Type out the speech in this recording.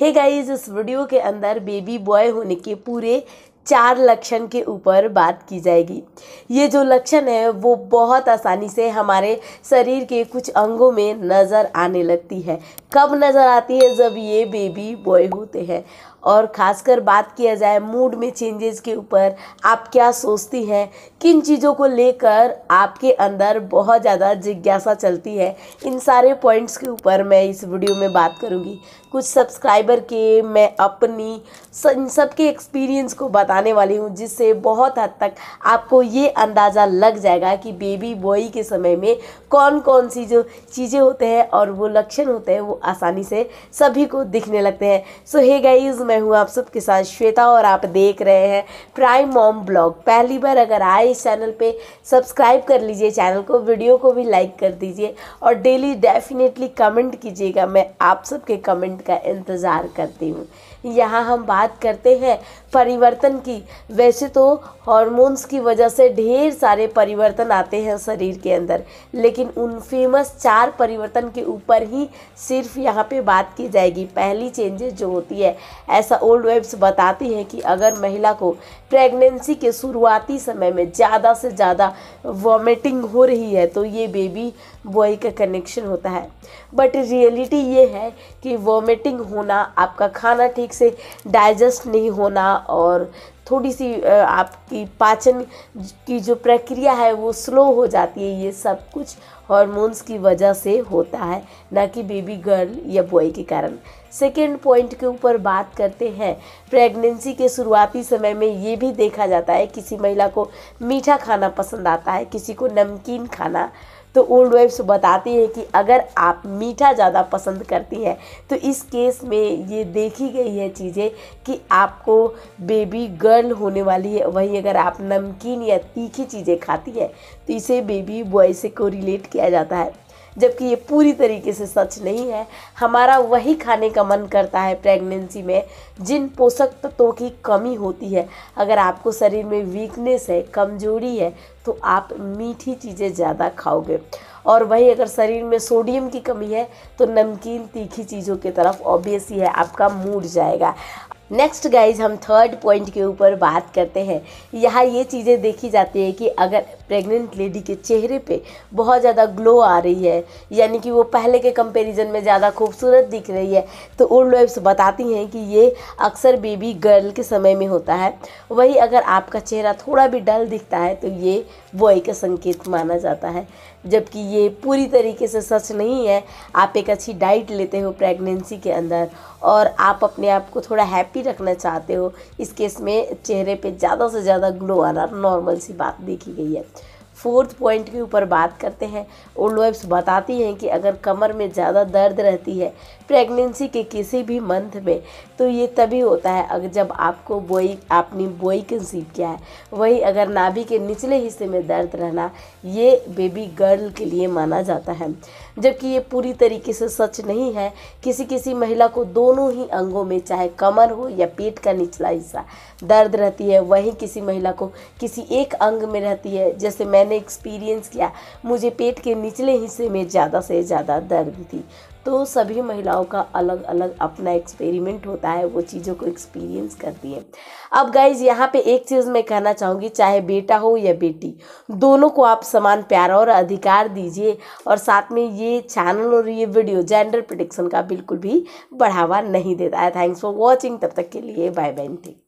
हे hey guys इस video के अंदर बेबी बॉय होने के पूरे चार लक्षण के ऊपर बात की जाएगी ये जो लक्षण है वो बहुत आसानी से हमारे शरीर के कुछ अंगों में नज़र आने लगती है कब नज़र आती है जब ये बेबी बॉय होते हैं और खासकर बात किया जाए मूड में चेंजेस के ऊपर आप क्या सोचती हैं किन चीज़ों को लेकर आपके अंदर बहुत ज़्यादा जिज्ञासा चलती है इन सारे पॉइंट्स के ऊपर मैं इस वीडियो में बात करूँगी कुछ सब्सक्राइबर के मैं अपनी इन सब के एक्सपीरियंस को बताने वाली हूँ जिससे बहुत हद तक आपको ये अंदाज़ा लग जाएगा कि बेबी बॉय के समय में कौन कौन सी जो चीज़ें होते हैं और वो लक्षण होते हैं वो आसानी से सभी को दिखने लगते हैं सो हे गाइज मैं हूँ आप सबके साथ श्वेता और आप देख रहे हैं प्राइम मॉम ब्लॉग पहली बार अगर आए इस चैनल पे सब्सक्राइब कर लीजिए चैनल को वीडियो को भी लाइक कर दीजिए और डेली डेफिनेटली कमेंट कीजिएगा मैं आप सबके कमेंट का इंतज़ार करती हूँ यहाँ हम बात करते हैं परिवर्तन की वैसे तो हॉर्मोन्स की वजह से ढेर सारे परिवर्तन आते हैं शरीर के अंदर लेकिन उन फेमस चार परिवर्तन के ऊपर ही सिर्फ सिर्फ यहाँ पे बात की जाएगी पहली चेंजेस जो होती है ऐसा ओल्ड वेब्स बताती हैं कि अगर महिला को प्रेगनेंसी के शुरुआती समय में ज़्यादा से ज़्यादा वॉमिटिंग हो रही है तो ये बेबी बॉय का कनेक्शन होता है बट रियलिटी ये है कि वॉमिटिंग होना आपका खाना ठीक से डाइजेस्ट नहीं होना और थोड़ी सी आपकी पाचन की जो प्रक्रिया है वो स्लो हो जाती है ये सब कुछ हॉर्मोन्स की वजह से होता है ना कि बेबी गर्ल या बॉय के कारण सेकेंड पॉइंट के ऊपर बात करते हैं प्रेगनेंसी के शुरुआती समय में ये भी देखा जाता है किसी महिला को मीठा खाना पसंद आता है किसी को नमकीन खाना तो ओल्ड वाइफ्स बताती है कि अगर आप मीठा ज़्यादा पसंद करती हैं तो इस केस में ये देखी गई है चीज़ें कि आपको बेबी गर्ल होने वाली है वहीं अगर आप नमकीन या तीखी चीज़ें खाती हैं तो इसे बेबी बॉय से को रिलेट किया जाता है जबकि ये पूरी तरीके से सच नहीं है हमारा वही खाने का मन करता है प्रेगनेंसी में जिन पोषक तत्वों की कमी होती है अगर आपको शरीर में वीकनेस है कमजोरी है तो आप मीठी चीज़ें ज़्यादा खाओगे और वही अगर शरीर में सोडियम की कमी है तो नमकीन तीखी चीज़ों की तरफ ऑब्वियसली है आपका मूड जाएगा नेक्स्ट गाइज हम थर्ड पॉइंट के ऊपर बात करते हैं यहाँ ये चीज़ें देखी जाती है कि अगर प्रेग्नेंट लेडी के चेहरे पे बहुत ज़्यादा ग्लो आ रही है यानी कि वो पहले के कंपैरिजन में ज़्यादा खूबसूरत दिख रही है तो ओल्ड वाइफ्स बताती हैं कि ये अक्सर बेबी गर्ल के समय में होता है वही अगर आपका चेहरा थोड़ा भी डल दिखता है तो ये बॉय का संकेत माना जाता है जबकि ये पूरी तरीके से सच नहीं है आप एक अच्छी डाइट लेते हो प्रेगनेंसी के अंदर और आप अपने आप को थोड़ा हैप्पी रखना चाहते हो इस केस में चेहरे पे ज़्यादा से ज़्यादा ग्लो आना नॉर्मल सी बात देखी गई है फोर्थ पॉइंट के ऊपर बात करते हैं ओल्ड वाइफ्स बताती हैं कि अगर कमर में ज़्यादा दर्द रहती है प्रेगनेंसी के किसी भी मंथ में तो ये तभी होता है अगर जब आपको बोई आपने बोई कंसीव किया है वही अगर नाभि के निचले हिस्से में दर्द रहना ये बेबी गर्ल के लिए माना जाता है जबकि ये पूरी तरीके से सच नहीं है किसी किसी महिला को दोनों ही अंगों में चाहे कमर हो या पेट का निचला हिस्सा दर्द रहती है वहीं किसी महिला को किसी एक अंग में रहती है जैसे मैंने एक्सपीरियंस किया मुझे पेट के निचले हिस्से में ज़्यादा से ज़्यादा दर्द थी तो सभी महिलाओं का अलग अलग अपना एक्सपेरिमेंट होता है वो चीज़ों को एक्सपीरियंस करती है अब गाइज यहाँ पे एक चीज़ मैं कहना चाहूँगी चाहे बेटा हो या बेटी दोनों को आप समान प्यार और अधिकार दीजिए और साथ में ये चैनल और ये वीडियो जेंडर प्रोडिक्शन का बिल्कुल भी बढ़ावा नहीं देता है थैंक्स फॉर वॉचिंग तब तक के लिए बाय बाय टेक